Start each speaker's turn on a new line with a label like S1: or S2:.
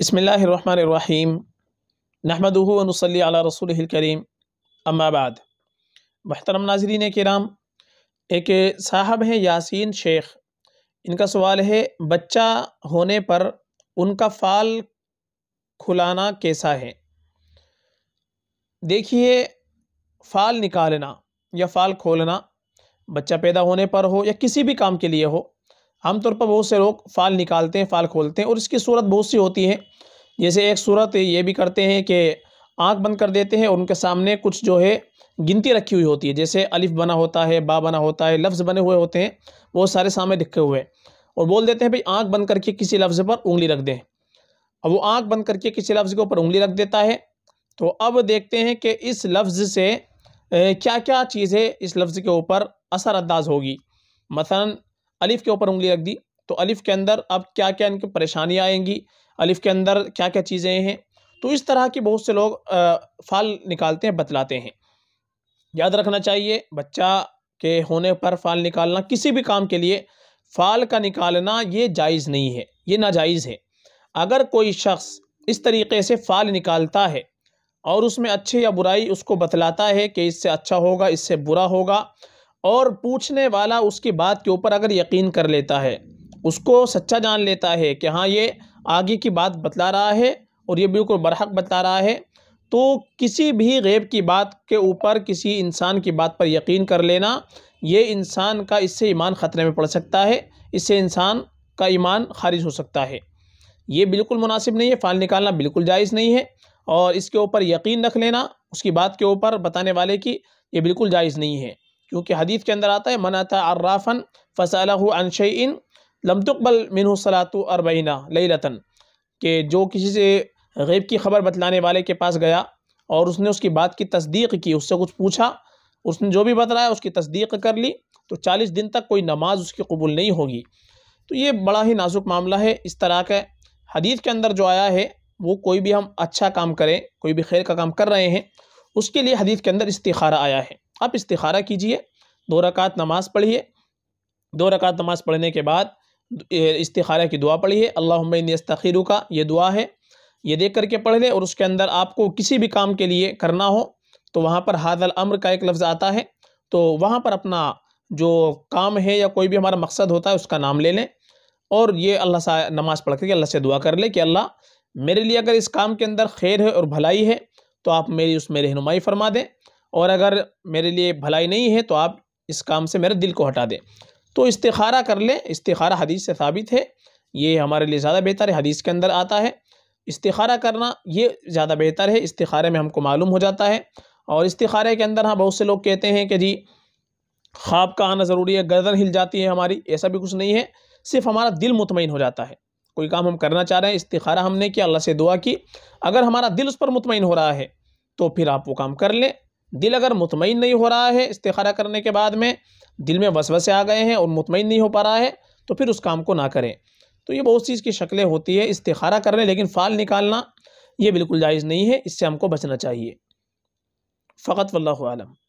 S1: बसमीम नहमदनसली रसूल करीम अम्माबाद महतरम नाजरीन कराम एक साहब हैं यासीन शेख इनका सवाल है बच्चा होने पर उनका फाल खुलाना कैसा है देखिए फाल निकालना या फाल खोलना बच्चा पैदा होने पर हो या किसी भी काम के लिए हो आमतौर पर बहुत से लोग फाल निकालते हैं फाल खोलते हैं और इसकी सूरत बहुत सी होती है जैसे एक सूरत ये भी करते हैं कि आँख बंद कर देते हैं और उनके सामने कुछ जो है गिनती रखी हुई होती है जैसे अलिफ बना होता है बा बना होता है लफ्ज़ बने हुए होते हैं वो सारे सामने लिखे हुए हैं और बोल देते हैं भाई आँख बंद करके किसी लफ्ज़ पर उंगली रख दें अब वो आँख बंद करके किसी लफ्ज़ के ऊपर उंगली रख देता है तो अब देखते हैं कि इस लफ्ज़ से क्या क्या चीज़ें इस लफ्ज़ के ऊपर असरअंदाज होगी मसला अलिफ़ के ऊपर उंगली रख दी तो अलिफ़ के अंदर अब क्या क्या इनकी परेशानियाँ आएंगी अलिफ़ के अंदर क्या क्या चीज़ें हैं तो इस तरह के बहुत से लोग फ़ाल निकालते हैं बतलाते हैं याद रखना चाहिए बच्चा के होने पर फ़ाल निकालना किसी भी काम के लिए फ़ाल का निकालना ये जायज़ नहीं है ये नाजायज़ है अगर कोई शख्स इस तरीके से फ़ाल निकालता है और उसमें अच्छे या बुराई उसको बतलाता है कि इससे अच्छा होगा इससे बुरा होगा और पूछने वाला उसकी बात के ऊपर अगर यकीन कर लेता है उसको सच्चा जान लेता है कि हाँ ये आगे की बात बतला रहा है और ये बिल्कुल बरहक बता रहा है तो किसी भी गैब की बात के ऊपर किसी इंसान की बात पर यकीन कर लेना ये इंसान का इससे ईमान ख़तरे में पड़ सकता है इससे इंसान का ईमान खारिज हो सकता है ये बिल्कुल मुनासिब नहीं है फ़ाल निकालना बिल्कुल जायज़ नहीं है और इसके ऊपर यकीन रख लेना उसकी बात के ऊपर बताने वाले की ये बिल्कुल जायज़ नहीं है क्योंकि हदीस के अंदर आता है मना था अर्राफ़न फ़सल अनशन लमतुकबल मिनु सलातु अरबीना लतन के जो किसी से गैब की खबर बतलाने वाले के पास गया और उसने उसकी बात की तस्दीक की उससे कुछ पूछा उसने जो भी बतलाया उसकी तस्दीक कर ली तो चालीस दिन तक कोई नमाज उसकी कबूल नहीं होगी तो ये बड़ा ही नाजुक मामला है इस तरह का हदीत के अंदर जो आया है वो कोई भी हम अच्छा काम करें कोई भी खैर का काम कर रहे हैं उसके लिए हदीत के अंदर इस्तारा आया है आप इस्तारा कीजिए दो रकात नमाज़ पढ़िए दो रकात नमाज़ पढ़ने के बाद इस्तारा की दुआ पढ़िए अल्लाहमस्तखिर का ये दुआ है ये देख करके पढ़ लें और उसके अंदर आपको किसी भी काम के लिए करना हो तो वहाँ पर हादल अम्र का एक लफ्ज़ आता है तो वहाँ पर अपना जो काम है या कोई भी हमारा मकसद होता है उसका नाम ले लें और ये अल्लाह से नमाज़ पढ़ करके अल्लाह से दुआ कर ले कि अल्लाह मेरे लिए अगर इस काम के अंदर खैर है और भलाई है तो आप मेरी उसमें रहनुमाई फरमा दें और अगर मेरे लिए भलाई नहीं है तो आप इस काम से मेरे दिल को हटा दें तो इस्तारा कर लें इस्तारा हदीस से साबित है ये हमारे लिए ज़्यादा बेहतर है हदीस के अंदर आता है इस्तारा करना ये ज़्यादा बेहतर है इस्तारे में हमको मालूम हो जाता है और इस्तारे के अंदर हाँ बहुत से लोग कहते हैं कि जी ख्वाब का आना ज़रूरी है गर्दन हिल जाती है हमारी ऐसा भी कुछ नहीं है सिर्फ हमारा दिल मुतमिन हो जाता है कोई काम हम करना चाह रहे हैं इस्तारा हमने किया अल्लाह से दुआ की अगर हमारा दिल उस पर मुतमिन हो रहा है तो फिर आप वो काम कर लें दिल अगर मुतमिन नहीं हो रहा है इस्तारा करने के बाद में दिल में वसवसे आ गए हैं और मुतमिन नहीं हो पा रहा है तो फिर उस काम को ना करें तो ये बहुत चीज़ की शक्लें होती है इस्तारा करें लेकिन फ़ाल निकालना ये बिल्कुल जायज़ नहीं है इससे हमको बचना चाहिए फ़कत वल्लम